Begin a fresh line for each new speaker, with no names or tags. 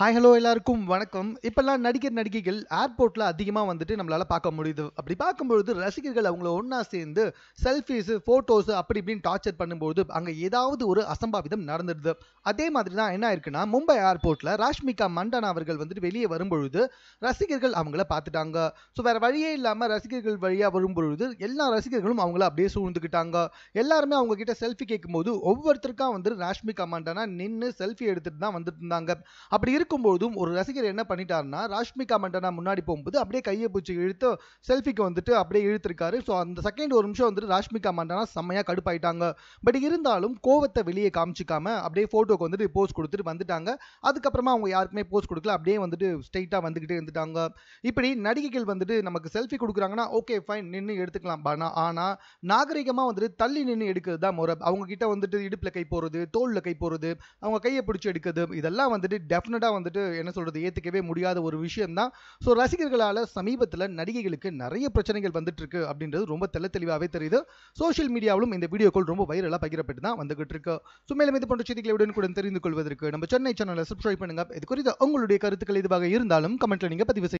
hi hello எல்லாருக்கும் வணக்கம் இப்போல்லாம் நடிகர் நடிகைகள் ஏர்போர்ட்டில் அதிகமாக வந்துட்டு நம்மளால் பார்க்க முடியுது அப்படி பார்க்கும்பொழுது ரசிகர்கள் அவங்கள ஒன்றா சேர்ந்து செல்ஃபீஸு ஃபோட்டோஸு அப்படி இப்படின்னு டார்ச்சர் பண்ணும்போது அங்கே ஏதாவது ஒரு அசம்பாவிதம் நடந்துடுது அதே மாதிரி தான் என்ன இருக்குன்னா மும்பை ஏர்போர்ட்டில் ராஷ்மிகா மண்டனா அவர்கள் வந்துட்டு வெளியே வரும்பொழுது ரசிகர்கள் அவங்கள பார்த்துட்டாங்க ஸோ வேறு வழியே இல்லாமல் ரசிகர்கள் வழியாக வரும்பொழுது எல்லா ரசிகர்களும் அவங்கள அப்படியே சூழ்ந்துக்கிட்டாங்க எல்லாருமே அவங்க கிட்ட செல்ஃபி கேட்கும்போது ஒவ்வொருத்தருக்காக வந்துட்டு ராஷ்மிகா மண்டனா நின்று செல்ஃபி எடுத்துகிட்டு தான் வந்துட்டு இருந்தாங்க அப்படி இருக்கு இருக்கும்பொழுதும் ஒரு ரசிகர் என்ன பண்ணிட்டாருன்னா ராஷ்மிகா மண்டனா முன்னாடி போகும்போது அப்படியே கையை பிடிச்சி இழுத்து செல்ஃபிக்கு வந்துட்டு அப்படியே இழுத்திருக்காரு ஸோ அந்த செகண்ட் ஒரு நிமிஷம் வந்துட்டு ராஷ்மிகா மண்டனா செம்மையாக கடுப்பாயிட்டாங்க பட் இருந்தாலும் கோவத்தை வெளியே காமிச்சிக்காம அப்படியே ஃபோட்டோக்கு வந்துட்டு போஸ்ட் கொடுத்துட்டு வந்துட்டாங்க அதுக்கப்புறமா அவங்க யாருக்குமே போஸ்ட் கொடுக்கல அப்படியே வந்துட்டு ஸ்ட்ரெயிட்டாக வந்துக்கிட்டே இருந்துட்டாங்க இப்படி நடிகைகள் வந்துட்டு நமக்கு செல்ஃபி கொடுக்குறாங்கன்னா ஓகே ஃபைன் நின்று எடுத்துக்கலாம் பானா ஆனால் நாகரிகமாக வந்துட்டு தள்ளி நின்று எடுக்கிறது தான் முறை அவங்க கிட்ட வந்துட்டு இடுப்பில் கை போகிறது தோளில் கை போகிறது அவங்க கையை பிடிச்சி எடுக்கிறது இதெல்லாம் வந்துட்டு டெஃபினட்டாக வந்துட்டு என்ன சொல்றது ஏத்துக்கவே முடியாத ஒரு தான் ஸோ ரசிகர்களால் சமீபத்தில் நடிகைகளுக்கு நிறைய பிரச்சனைகள் வந்துட்டு இருக்கு அப்படின்றது ரொம்ப தெல்ல தெளிவாகவே தெரியுது சோஷியல் மீடியாவிலும் இந்த வீடியோக்கள் ரொம்ப வைரலாக பகிரப்பட்டு தான் வந்துகிட்டு இருக்கு ஸோ மேலும் இது போன்ற செய்திகளை உடனுக்குடன் தெரிந்து கொள்வதற்கு நம்ம சென்னை சேனலை சப்ஸ்கிரைப் பண்ணுங்க இது குறித்து உங்களுடைய கருத்துக்கள் இதுவாக இருந்தாலும் கமெண்ட்ல நீங்க பதிவு